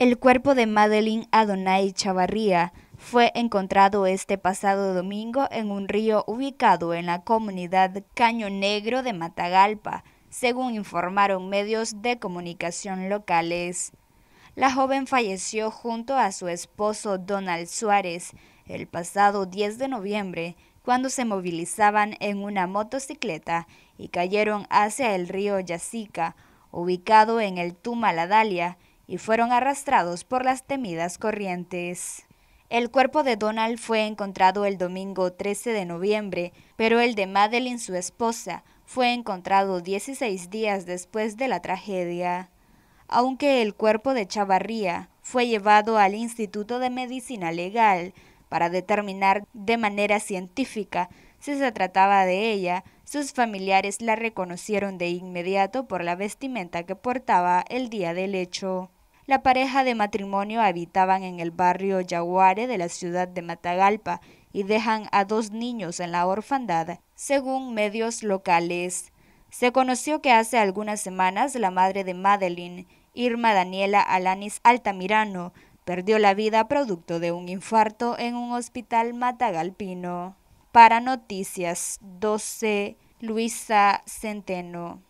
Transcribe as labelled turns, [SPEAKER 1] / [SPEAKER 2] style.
[SPEAKER 1] El cuerpo de Madeline Adonai Chavarría fue encontrado este pasado domingo en un río ubicado en la comunidad Caño Negro de Matagalpa, según informaron medios de comunicación locales. La joven falleció junto a su esposo Donald Suárez el pasado 10 de noviembre cuando se movilizaban en una motocicleta y cayeron hacia el río Yacica, ubicado en el Tumaladalia, y fueron arrastrados por las temidas corrientes. El cuerpo de Donald fue encontrado el domingo 13 de noviembre, pero el de Madeline, su esposa, fue encontrado 16 días después de la tragedia. Aunque el cuerpo de Chavarría fue llevado al Instituto de Medicina Legal para determinar de manera científica si se trataba de ella, sus familiares la reconocieron de inmediato por la vestimenta que portaba el día del hecho. La pareja de matrimonio habitaban en el barrio Yaguare de la ciudad de Matagalpa y dejan a dos niños en la orfandad, según medios locales. Se conoció que hace algunas semanas la madre de Madeline, Irma Daniela Alanis Altamirano, perdió la vida producto de un infarto en un hospital matagalpino. Para Noticias 12, Luisa Centeno.